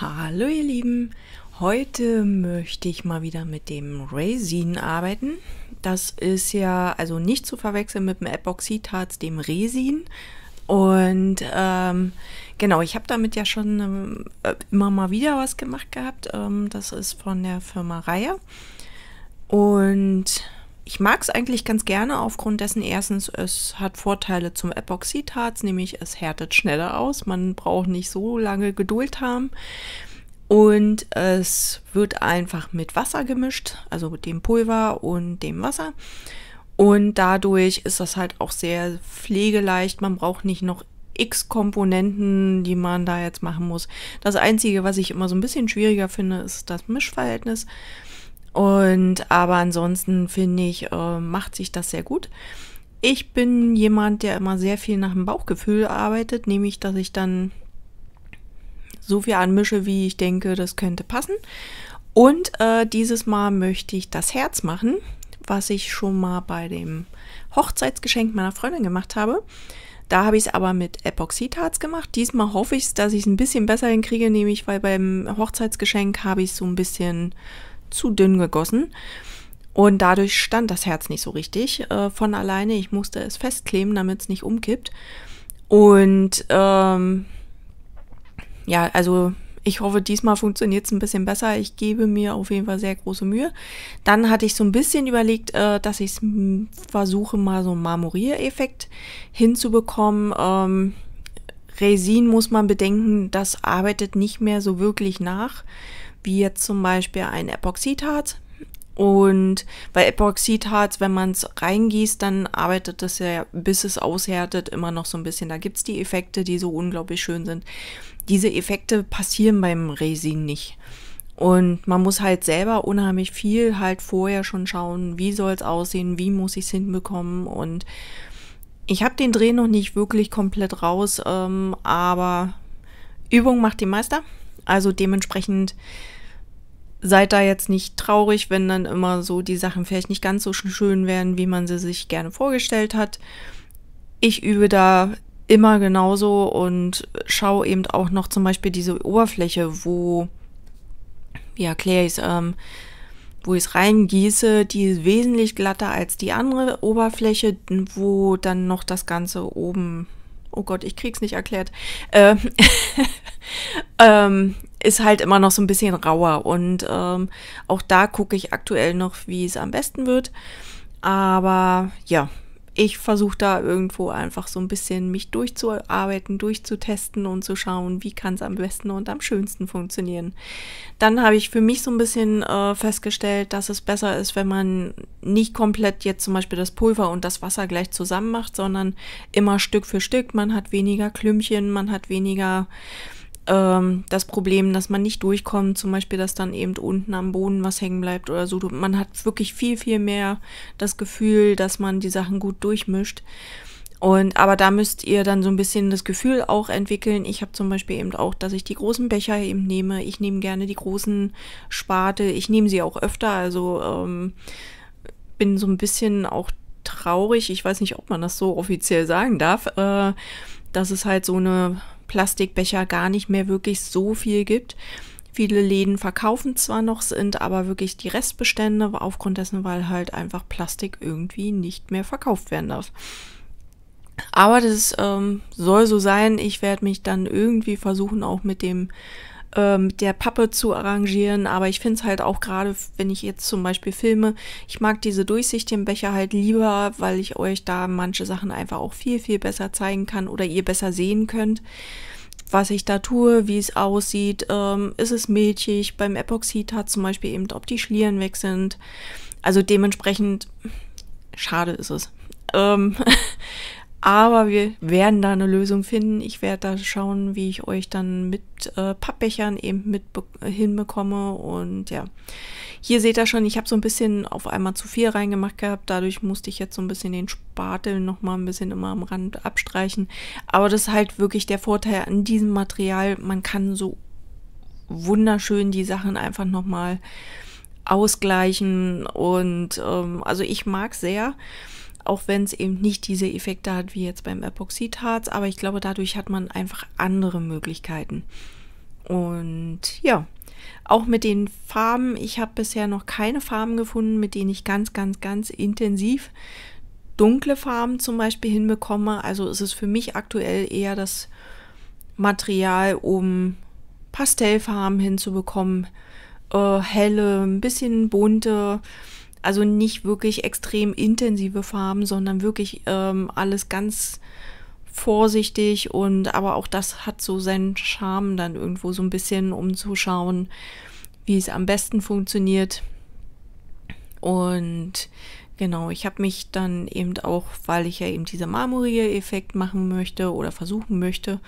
Hallo ihr Lieben, heute möchte ich mal wieder mit dem Resin arbeiten. Das ist ja also nicht zu verwechseln mit dem Epoxidharz, dem Resin. Und ähm, genau, ich habe damit ja schon äh, immer mal wieder was gemacht gehabt. Ähm, das ist von der Firma Reihe. Und ich mag es eigentlich ganz gerne aufgrund dessen, erstens, es hat Vorteile zum Epoxidharz, nämlich es härtet schneller aus, man braucht nicht so lange Geduld haben. Und es wird einfach mit Wasser gemischt, also mit dem Pulver und dem Wasser. Und dadurch ist das halt auch sehr pflegeleicht. Man braucht nicht noch x Komponenten, die man da jetzt machen muss. Das Einzige, was ich immer so ein bisschen schwieriger finde, ist das Mischverhältnis. Und aber ansonsten finde ich, äh, macht sich das sehr gut. Ich bin jemand, der immer sehr viel nach dem Bauchgefühl arbeitet, nämlich dass ich dann so viel anmische, wie ich denke, das könnte passen. Und äh, dieses Mal möchte ich das Herz machen, was ich schon mal bei dem Hochzeitsgeschenk meiner Freundin gemacht habe. Da habe ich es aber mit Epoxidharz gemacht. Diesmal hoffe ich, dass ich es ein bisschen besser hinkriege, nämlich weil beim Hochzeitsgeschenk habe ich es so ein bisschen zu dünn gegossen. Und dadurch stand das Herz nicht so richtig äh, von alleine. Ich musste es festkleben, damit es nicht umkippt. Und ähm, ja, also ich hoffe, diesmal funktioniert es ein bisschen besser. Ich gebe mir auf jeden Fall sehr große Mühe. Dann hatte ich so ein bisschen überlegt, äh, dass ich hm, versuche, mal so einen Marmoriereffekt hinzubekommen. Ähm, Resin muss man bedenken, das arbeitet nicht mehr so wirklich nach wie jetzt zum Beispiel ein Epoxidharz. Und bei Epoxidharz, wenn man es reingießt, dann arbeitet das ja, bis es aushärtet, immer noch so ein bisschen. Da gibt es die Effekte, die so unglaublich schön sind. Diese Effekte passieren beim Resin nicht. Und man muss halt selber unheimlich viel halt vorher schon schauen, wie soll es aussehen, wie muss ich es hinbekommen. Und ich habe den Dreh noch nicht wirklich komplett raus, ähm, aber Übung macht den Meister. Also dementsprechend seid da jetzt nicht traurig, wenn dann immer so die Sachen vielleicht nicht ganz so schön werden, wie man sie sich gerne vorgestellt hat. Ich übe da immer genauso und schaue eben auch noch zum Beispiel diese Oberfläche, wo, wie erkläre ich es, ähm, wo ich es reingieße, die ist wesentlich glatter als die andere Oberfläche, wo dann noch das Ganze oben, oh Gott, ich krieg's nicht erklärt, äh, ähm, ähm, ist halt immer noch so ein bisschen rauer. Und ähm, auch da gucke ich aktuell noch, wie es am besten wird. Aber ja, ich versuche da irgendwo einfach so ein bisschen mich durchzuarbeiten, durchzutesten und zu schauen, wie kann es am besten und am schönsten funktionieren. Dann habe ich für mich so ein bisschen äh, festgestellt, dass es besser ist, wenn man nicht komplett jetzt zum Beispiel das Pulver und das Wasser gleich zusammen macht, sondern immer Stück für Stück. Man hat weniger Klümpchen, man hat weniger ähm, das Problem, dass man nicht durchkommt, zum Beispiel, dass dann eben unten am Boden was hängen bleibt oder so. Man hat wirklich viel, viel mehr das Gefühl, dass man die Sachen gut durchmischt. Und aber da müsst ihr dann so ein bisschen das Gefühl auch entwickeln. Ich habe zum Beispiel eben auch, dass ich die großen Becher eben nehme. Ich nehme gerne die großen Sparte. Ich nehme sie auch öfter. Also ähm, bin so ein bisschen auch traurig. Ich weiß nicht, ob man das so offiziell sagen darf. Äh, dass es halt so eine Plastikbecher gar nicht mehr wirklich so viel gibt. Viele Läden verkaufen zwar noch, sind aber wirklich die Restbestände, aufgrund dessen, weil halt einfach Plastik irgendwie nicht mehr verkauft werden darf. Aber das ähm, soll so sein. Ich werde mich dann irgendwie versuchen, auch mit dem äh, der Pappe zu arrangieren. Aber ich finde es halt auch gerade, wenn ich jetzt zum Beispiel filme, ich mag diese Durchsicht im Becher halt lieber, weil ich euch da manche Sachen einfach auch viel, viel besser zeigen kann oder ihr besser sehen könnt was ich da tue, wie es aussieht, ähm, ist es milchig, beim Epoxid hat zum Beispiel eben, ob die Schlieren weg sind. Also dementsprechend, schade ist es. Ähm Aber wir werden da eine Lösung finden. Ich werde da schauen, wie ich euch dann mit äh, Pappbechern eben mit hinbekomme. Und ja, hier seht ihr schon, ich habe so ein bisschen auf einmal zu viel reingemacht gehabt. Dadurch musste ich jetzt so ein bisschen den Spatel nochmal ein bisschen immer am Rand abstreichen. Aber das ist halt wirklich der Vorteil an diesem Material. Man kann so wunderschön die Sachen einfach nochmal ausgleichen. Und ähm, also ich mag sehr auch wenn es eben nicht diese Effekte hat wie jetzt beim Epoxidharz, aber ich glaube, dadurch hat man einfach andere Möglichkeiten. Und ja, auch mit den Farben, ich habe bisher noch keine Farben gefunden, mit denen ich ganz, ganz, ganz intensiv dunkle Farben zum Beispiel hinbekomme. Also ist es für mich aktuell eher das Material, um Pastellfarben hinzubekommen. Äh, helle, ein bisschen bunte, also nicht wirklich extrem intensive Farben, sondern wirklich ähm, alles ganz vorsichtig und aber auch das hat so seinen Charme dann irgendwo so ein bisschen, umzuschauen, wie es am besten funktioniert. Und genau, ich habe mich dann eben auch, weil ich ja eben dieser Marmorier-Effekt machen möchte oder versuchen möchte,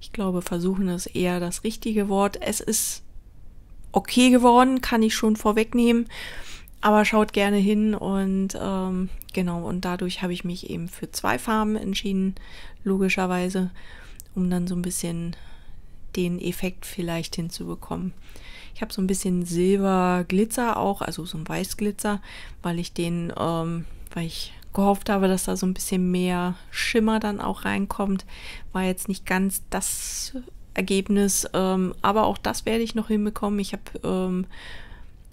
ich glaube, versuchen ist eher das richtige Wort. Es ist okay geworden, kann ich schon vorwegnehmen. Aber schaut gerne hin und ähm, genau, und dadurch habe ich mich eben für zwei Farben entschieden, logischerweise, um dann so ein bisschen den Effekt vielleicht hinzubekommen. Ich habe so ein bisschen Silberglitzer auch, also so ein Weißglitzer, weil ich den, ähm, weil ich gehofft habe, dass da so ein bisschen mehr Schimmer dann auch reinkommt. War jetzt nicht ganz das Ergebnis, ähm, aber auch das werde ich noch hinbekommen. Ich habe ähm,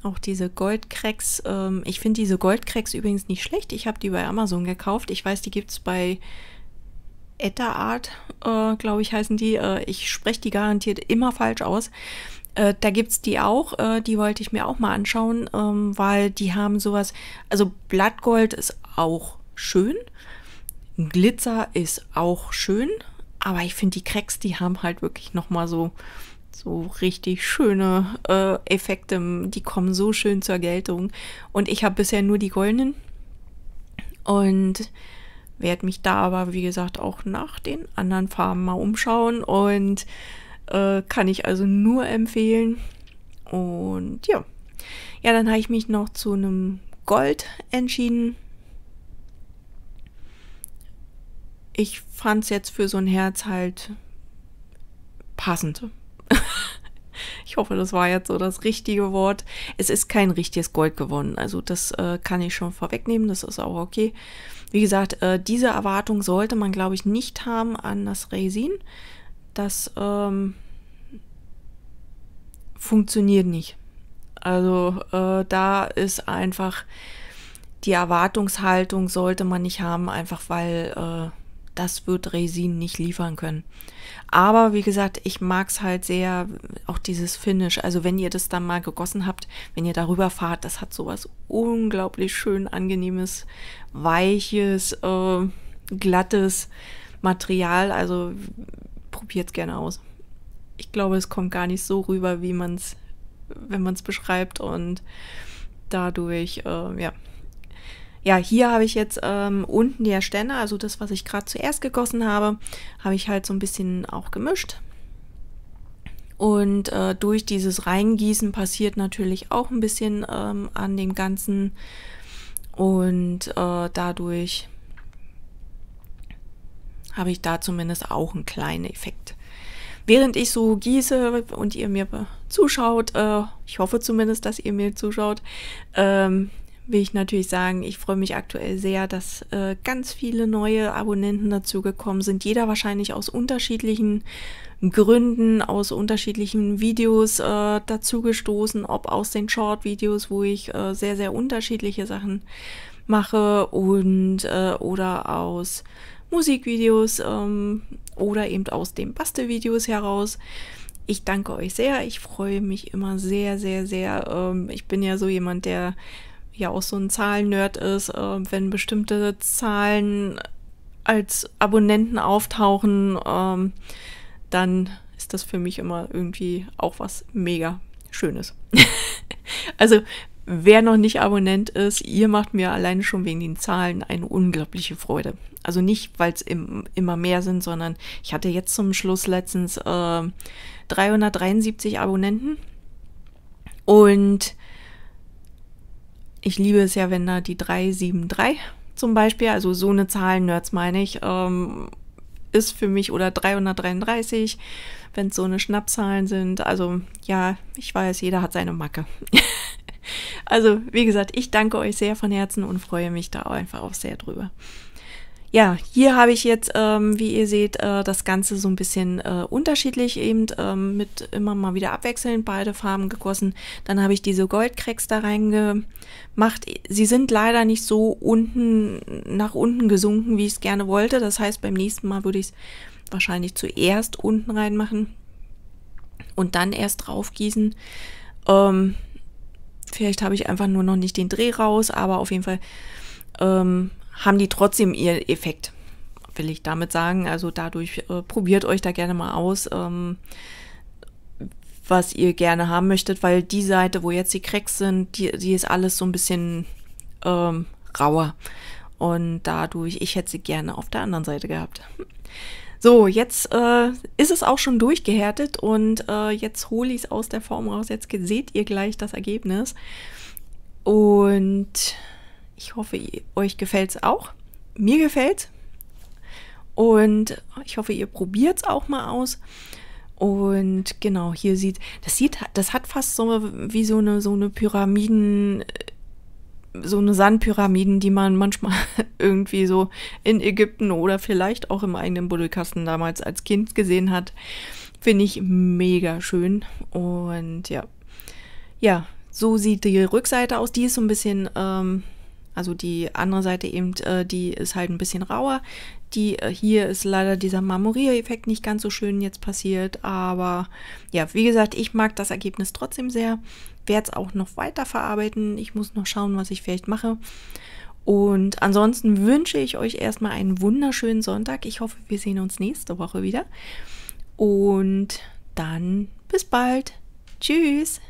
auch diese Goldcracks. Ähm, ich finde diese Goldcracks übrigens nicht schlecht. Ich habe die bei Amazon gekauft. Ich weiß, die gibt es bei Etta Art, äh, glaube ich, heißen die. Äh, ich spreche die garantiert immer falsch aus. Äh, da gibt es die auch, äh, die wollte ich mir auch mal anschauen, ähm, weil die haben sowas. Also Blattgold ist auch schön, Glitzer ist auch schön, aber ich finde die Cracks, die haben halt wirklich nochmal so so richtig schöne äh, Effekte, die kommen so schön zur Geltung. Und ich habe bisher nur die goldenen und werde mich da aber, wie gesagt, auch nach den anderen Farben mal umschauen und äh, kann ich also nur empfehlen. Und ja, ja, dann habe ich mich noch zu einem Gold entschieden. Ich fand es jetzt für so ein Herz halt passend. Ich hoffe, das war jetzt so das richtige Wort. Es ist kein richtiges Gold gewonnen. Also das äh, kann ich schon vorwegnehmen. Das ist auch okay. Wie gesagt, äh, diese Erwartung sollte man, glaube ich, nicht haben an das Resin. Das ähm, funktioniert nicht. Also äh, da ist einfach die Erwartungshaltung sollte man nicht haben, einfach weil äh, das wird Resin nicht liefern können. Aber wie gesagt, ich mag es halt sehr, auch dieses Finish. Also wenn ihr das dann mal gegossen habt, wenn ihr darüber fahrt, das hat sowas unglaublich schön angenehmes, weiches, äh, glattes Material. Also probiert es gerne aus. Ich glaube, es kommt gar nicht so rüber, wie man es, wenn man es beschreibt und dadurch, äh, ja, ja, hier habe ich jetzt ähm, unten die Stände, also das, was ich gerade zuerst gegossen habe, habe ich halt so ein bisschen auch gemischt. Und äh, durch dieses Reingießen passiert natürlich auch ein bisschen ähm, an dem Ganzen. Und äh, dadurch habe ich da zumindest auch einen kleinen Effekt. Während ich so gieße und ihr mir zuschaut, äh, ich hoffe zumindest, dass ihr mir zuschaut, ähm, will ich natürlich sagen, ich freue mich aktuell sehr, dass äh, ganz viele neue Abonnenten dazugekommen sind. Jeder wahrscheinlich aus unterschiedlichen Gründen, aus unterschiedlichen Videos äh, dazu gestoßen, ob aus den Short-Videos, wo ich äh, sehr, sehr unterschiedliche Sachen mache und äh, oder aus Musikvideos ähm, oder eben aus den Bastelvideos heraus. Ich danke euch sehr. Ich freue mich immer sehr, sehr, sehr. Ähm, ich bin ja so jemand, der ja auch so ein Zahlen-Nerd ist, äh, wenn bestimmte Zahlen als Abonnenten auftauchen, ähm, dann ist das für mich immer irgendwie auch was mega Schönes. also wer noch nicht Abonnent ist, ihr macht mir alleine schon wegen den Zahlen eine unglaubliche Freude. Also nicht, weil es im, immer mehr sind, sondern ich hatte jetzt zum Schluss letztens äh, 373 Abonnenten und ich liebe es ja, wenn da die 373 zum Beispiel, also so eine Zahlen-Nerds meine ich, ähm, ist für mich oder 333, wenn es so eine Schnappzahlen sind. Also ja, ich weiß, jeder hat seine Macke. also wie gesagt, ich danke euch sehr von Herzen und freue mich da einfach auch sehr drüber ja, hier habe ich jetzt, ähm, wie ihr seht, äh, das Ganze so ein bisschen äh, unterschiedlich eben ähm, mit immer mal wieder abwechselnd beide Farben gegossen. Dann habe ich diese Goldcracks da reingemacht. Sie sind leider nicht so unten nach unten gesunken, wie ich es gerne wollte. Das heißt, beim nächsten Mal würde ich es wahrscheinlich zuerst unten reinmachen und dann erst draufgießen. Ähm, vielleicht habe ich einfach nur noch nicht den Dreh raus, aber auf jeden Fall... Ähm, haben die trotzdem ihren Effekt, will ich damit sagen. Also dadurch äh, probiert euch da gerne mal aus, ähm, was ihr gerne haben möchtet, weil die Seite, wo jetzt die Cracks sind, die, die ist alles so ein bisschen ähm, rauer. Und dadurch, ich hätte sie gerne auf der anderen Seite gehabt. So, jetzt äh, ist es auch schon durchgehärtet und äh, jetzt hole ich es aus der Form raus. Jetzt seht ihr gleich das Ergebnis. Und ich hoffe, euch gefällt es auch. Mir gefällt Und ich hoffe, ihr probiert es auch mal aus. Und genau, hier sieht, das sieht, das hat fast so wie so eine, so eine Pyramiden, so eine Sandpyramiden, die man manchmal irgendwie so in Ägypten oder vielleicht auch im eigenen Buddelkasten damals als Kind gesehen hat. Finde ich mega schön. Und ja, ja, so sieht die Rückseite aus. Die ist so ein bisschen, ähm, also die andere Seite eben, äh, die ist halt ein bisschen rauer. Die äh, hier ist leider dieser Marmorier-Effekt nicht ganz so schön jetzt passiert. Aber ja, wie gesagt, ich mag das Ergebnis trotzdem sehr. Werde es auch noch weiter verarbeiten. Ich muss noch schauen, was ich vielleicht mache. Und ansonsten wünsche ich euch erstmal einen wunderschönen Sonntag. Ich hoffe, wir sehen uns nächste Woche wieder. Und dann bis bald. Tschüss.